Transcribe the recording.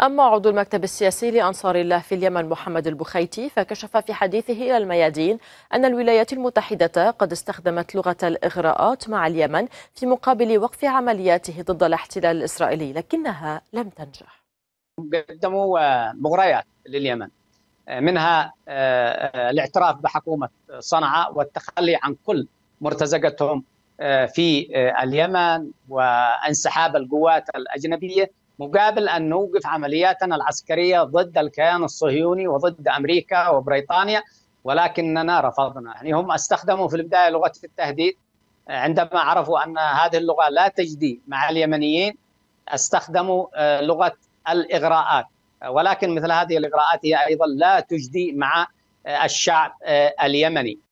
أما عضو المكتب السياسي لأنصار الله في اليمن محمد البخيتي فكشف في حديثه إلى الميادين أن الولايات المتحدة قد استخدمت لغة الإغراءات مع اليمن في مقابل وقف عملياته ضد الاحتلال الإسرائيلي لكنها لم تنجح قدموا آه، مغريات لليمن آه، منها آه، الاعتراف بحكومة صنعاء والتخلي عن كل مرتزقتهم آه، في آه، اليمن وانسحاب القوات الاجنبيه مقابل ان نوقف عملياتنا العسكريه ضد الكيان الصهيوني وضد امريكا وبريطانيا ولكننا رفضنا يعني هم استخدموا في البدايه لغه التهديد آه، عندما عرفوا ان هذه اللغه لا تجدي مع اليمنيين استخدموا لغه الاغراءات ولكن مثل هذه الاغراءات هي ايضا لا تجدي مع الشعب اليمني